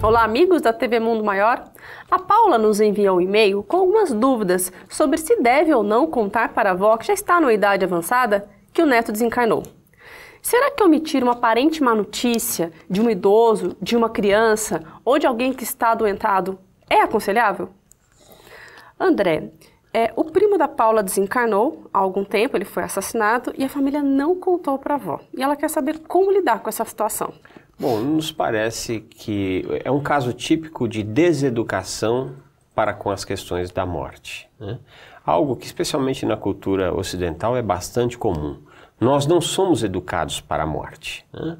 Olá, amigos da TV Mundo Maior. A Paula nos enviou um e-mail com algumas dúvidas sobre se deve ou não contar para a avó que já está na idade avançada que o neto desencarnou. Será que omitir uma aparente má notícia de um idoso, de uma criança ou de alguém que está adoentado é aconselhável? André, é, o primo da Paula desencarnou há algum tempo, ele foi assassinado e a família não contou para a avó. E ela quer saber como lidar com essa situação. Bom, nos parece que é um caso típico de deseducação para com as questões da morte. Né? Algo que, especialmente na cultura ocidental, é bastante comum. Nós não somos educados para a morte. Né?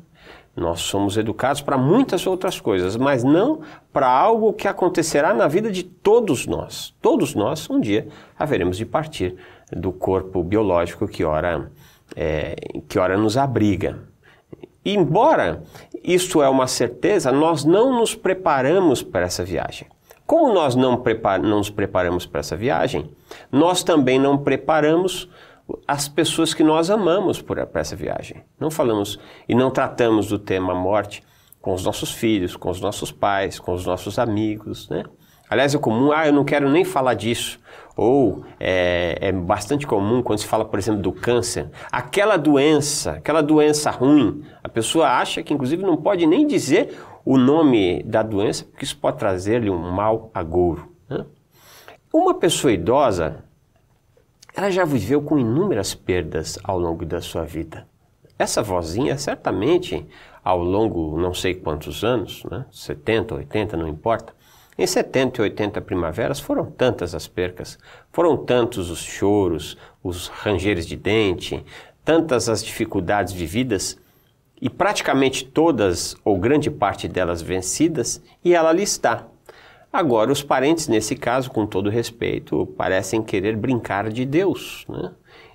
Nós somos educados para muitas outras coisas, mas não para algo que acontecerá na vida de todos nós. Todos nós, um dia, haveremos de partir do corpo biológico que ora, é, que ora nos abriga. Embora isso é uma certeza, nós não nos preparamos para essa viagem. Como nós não, prepar, não nos preparamos para essa viagem, nós também não preparamos as pessoas que nós amamos para essa viagem. Não falamos e não tratamos do tema morte com os nossos filhos, com os nossos pais, com os nossos amigos, né? Aliás, é comum, ah, eu não quero nem falar disso. Ou é, é, bastante comum quando se fala, por exemplo, do câncer. Aquela doença, aquela doença ruim, a pessoa acha que, inclusive, não pode nem dizer o nome da doença, porque isso pode trazer-lhe um mal agouro. Né? Uma pessoa idosa, ela já viveu com inúmeras perdas ao longo da sua vida. Essa vozinha, certamente, ao longo não sei quantos anos, né? 70, 80, não importa, em 70 e 80 primaveras foram tantas as percas, foram tantos os choros, os rangeres de dente, tantas as dificuldades vividas e praticamente todas ou grande parte delas vencidas, e ela ali está. Agora, os parentes, nesse caso, com todo respeito, parecem querer brincar de Deus né?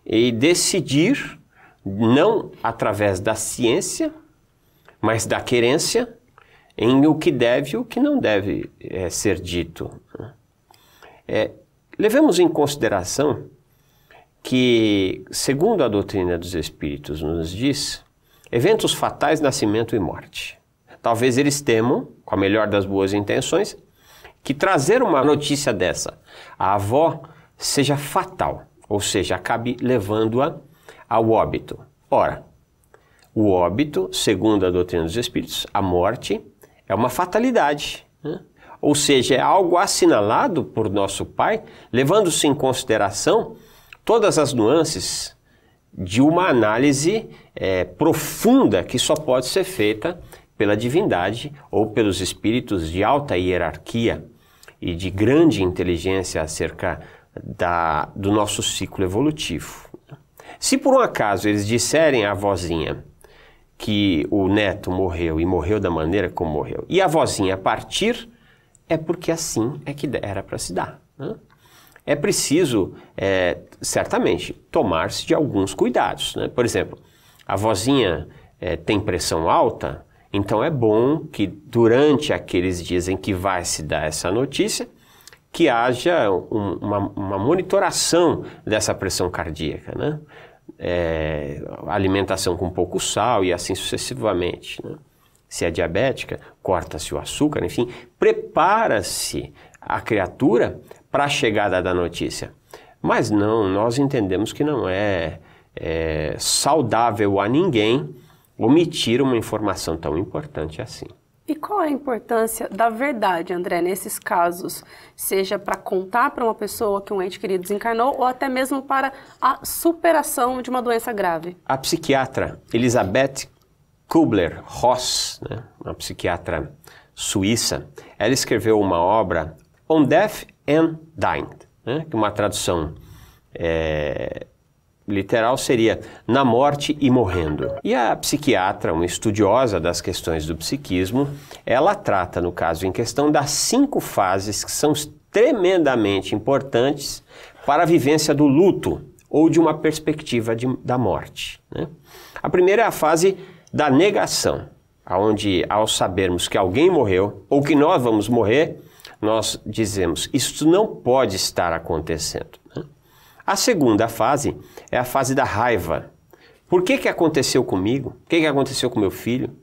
e decidir, não através da ciência, mas da querência, em o que deve e o que não deve é, ser dito. Né? É, levemos em consideração que, segundo a doutrina dos Espíritos nos diz, eventos fatais, nascimento e morte. Talvez eles temam, com a melhor das boas intenções, que trazer uma notícia dessa à avó seja fatal, ou seja, acabe levando-a ao óbito. Ora, o óbito, segundo a doutrina dos Espíritos, a morte, é uma fatalidade. Né? Ou seja, é algo assinalado por nosso Pai, levando-se em consideração todas as nuances de uma análise é, profunda que só pode ser feita pela divindade ou pelos espíritos de alta hierarquia e de grande inteligência acerca da, do nosso ciclo evolutivo. Se por um acaso eles disserem à vozinha, que o neto morreu e morreu da maneira como morreu, e a vozinha partir, é porque assim é que era para se dar. Né? É preciso, é, certamente, tomar-se de alguns cuidados. Né? Por exemplo, a vozinha é, tem pressão alta, então é bom que durante aqueles dias em que vai se dar essa notícia, que haja um, uma, uma monitoração dessa pressão cardíaca. Né? é, alimentação com pouco sal e assim sucessivamente. Né? Se é diabética, corta-se o açúcar, enfim, prepara-se a criatura para a chegada da notícia. Mas não, nós entendemos que não é, é saudável a ninguém omitir uma informação tão importante assim. E qual é a importância da verdade, André, nesses casos? Seja para contar para uma pessoa que um ente querido desencarnou ou até mesmo para a superação de uma doença grave? A psiquiatra Elisabeth Kubler-Ross, né, uma psiquiatra suíça, ela escreveu uma obra, On Death and Dying, né, que é uma tradução é, literal seria Na Morte e Morrendo. E a psiquiatra, uma estudiosa das questões do psiquismo, ela trata, no caso em questão, das cinco fases que são tremendamente importantes para a vivência do luto ou de uma perspectiva de, da morte. Né? A primeira é a fase da negação, aonde ao sabermos que alguém morreu ou que nós vamos morrer, nós dizemos, isso não pode estar acontecendo. Né? A segunda fase é a fase da raiva. Por que, que aconteceu comigo? O que, que aconteceu com meu filho?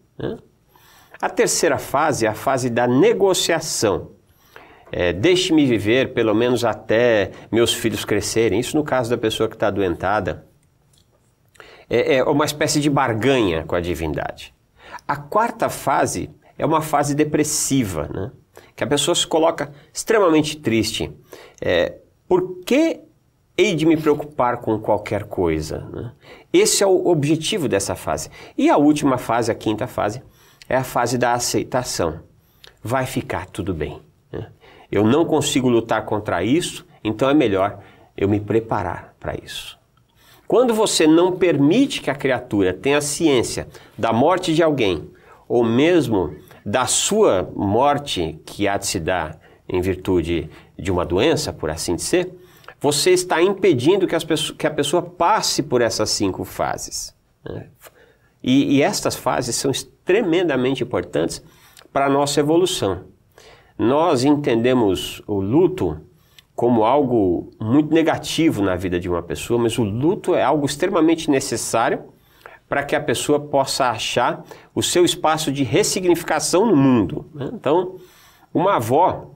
A terceira fase é a fase da negociação. É, Deixe-me viver pelo menos até meus filhos crescerem. Isso no caso da pessoa que está adoentada. É, é uma espécie de barganha com a divindade. A quarta fase é uma fase depressiva, né? que a pessoa se coloca extremamente triste. É, por que hei de me preocupar com qualquer coisa. Né? Esse é o objetivo dessa fase. E a última fase, a quinta fase, é a fase da aceitação. Vai ficar tudo bem. Né? Eu não consigo lutar contra isso, então é melhor eu me preparar para isso. Quando você não permite que a criatura tenha ciência da morte de alguém, ou mesmo da sua morte que há de se dar em virtude de uma doença, por assim dizer, você está impedindo que, pessoas, que a pessoa passe por essas cinco fases. Né? E, e estas fases são tremendamente importantes para a nossa evolução. Nós entendemos o luto como algo muito negativo na vida de uma pessoa, mas o luto é algo extremamente necessário para que a pessoa possa achar o seu espaço de ressignificação no mundo. Né? Então, uma avó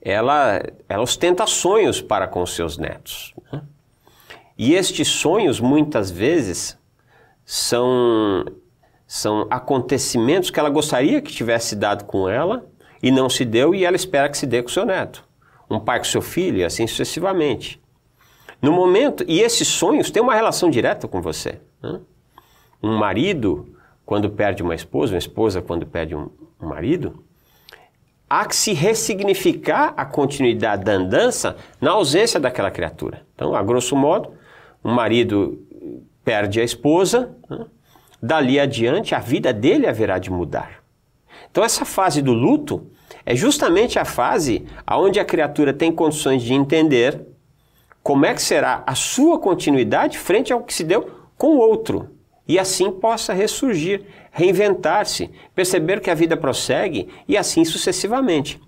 ela, ela ostenta sonhos para com seus netos. Né? E estes sonhos, muitas vezes, são, são acontecimentos que ela gostaria que tivesse dado com ela e não se deu, e ela espera que se dê com seu neto. Um pai com seu filho, e assim sucessivamente. No momento, e esses sonhos têm uma relação direta com você. Né? Um marido, quando perde uma esposa, uma esposa, quando perde um marido, há que se ressignificar a continuidade da andança na ausência daquela criatura. Então, a grosso modo, o marido perde a esposa, né? dali adiante a vida dele haverá de mudar. Então, essa fase do luto é justamente a fase onde a criatura tem condições de entender como é que será a sua continuidade frente ao que se deu com o outro e assim possa ressurgir reinventar-se, perceber que a vida prossegue e assim sucessivamente.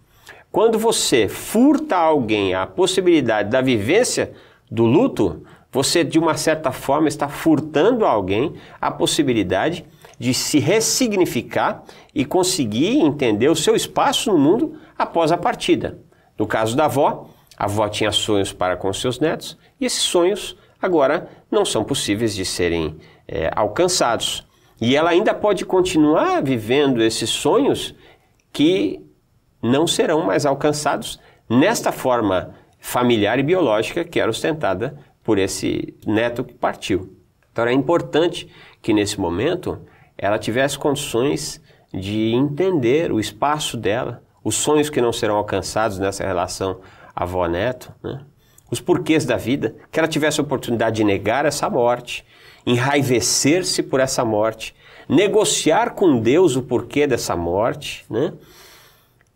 Quando você furta a alguém a possibilidade da vivência do luto, você de uma certa forma está furtando a alguém a possibilidade de se ressignificar e conseguir entender o seu espaço no mundo após a partida. No caso da avó, a avó tinha sonhos para com seus netos e esses sonhos agora não são possíveis de serem é, alcançados. E ela ainda pode continuar vivendo esses sonhos que não serão mais alcançados nesta forma familiar e biológica que era ostentada por esse neto que partiu. Então era importante que nesse momento ela tivesse condições de entender o espaço dela, os sonhos que não serão alcançados nessa relação avó-neto, né? os porquês da vida, que ela tivesse a oportunidade de negar essa morte, enraivecer-se por essa morte, negociar com Deus o porquê dessa morte, né?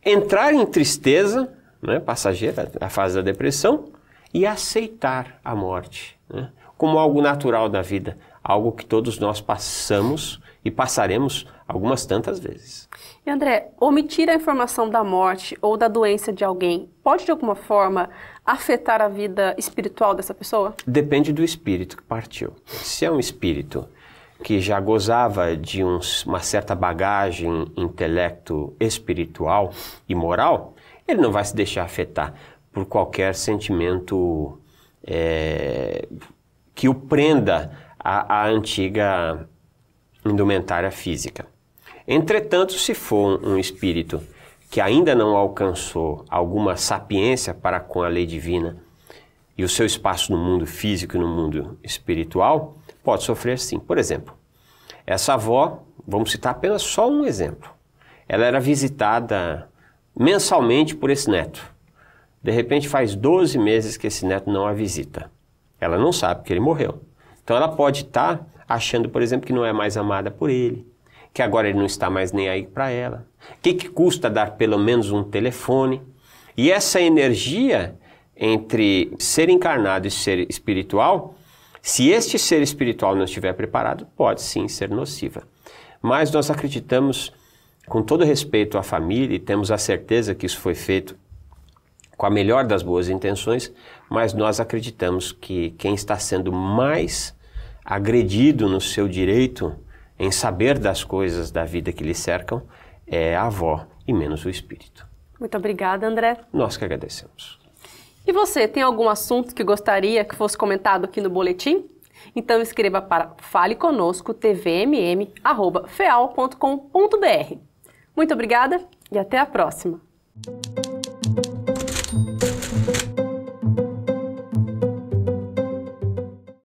entrar em tristeza, né, passageira, a fase da depressão, e aceitar a morte né, como algo natural da vida, algo que todos nós passamos e passaremos algumas tantas vezes. E André, omitir a informação da morte ou da doença de alguém pode de alguma forma afetar a vida espiritual dessa pessoa? Depende do espírito que partiu. Se é um espírito que já gozava de uma certa bagagem intelecto espiritual e moral, ele não vai se deixar afetar por qualquer sentimento é, que o prenda à, à antiga indumentária física. Entretanto, se for um espírito que ainda não alcançou alguma sapiência para com a lei divina e o seu espaço no mundo físico e no mundo espiritual, pode sofrer sim. Por exemplo, essa avó, vamos citar apenas só um exemplo, ela era visitada mensalmente por esse neto. De repente faz 12 meses que esse neto não a visita. Ela não sabe que ele morreu. Então ela pode estar tá achando, por exemplo, que não é mais amada por ele, que agora ele não está mais nem aí para ela. O que, que custa dar pelo menos um telefone? E essa energia entre ser encarnado e ser espiritual, se este ser espiritual não estiver preparado, pode sim ser nociva. Mas nós acreditamos, com todo respeito à família, e temos a certeza que isso foi feito com a melhor das boas intenções, mas nós acreditamos que quem está sendo mais agredido no seu direito em saber das coisas da vida que lhe cercam é a avó e menos o espírito. Muito obrigada, André. Nós que agradecemos. E você, tem algum assunto que gostaria que fosse comentado aqui no boletim? Então escreva para faleconoscotvmm@feal.com.br. Muito obrigada e até a próxima.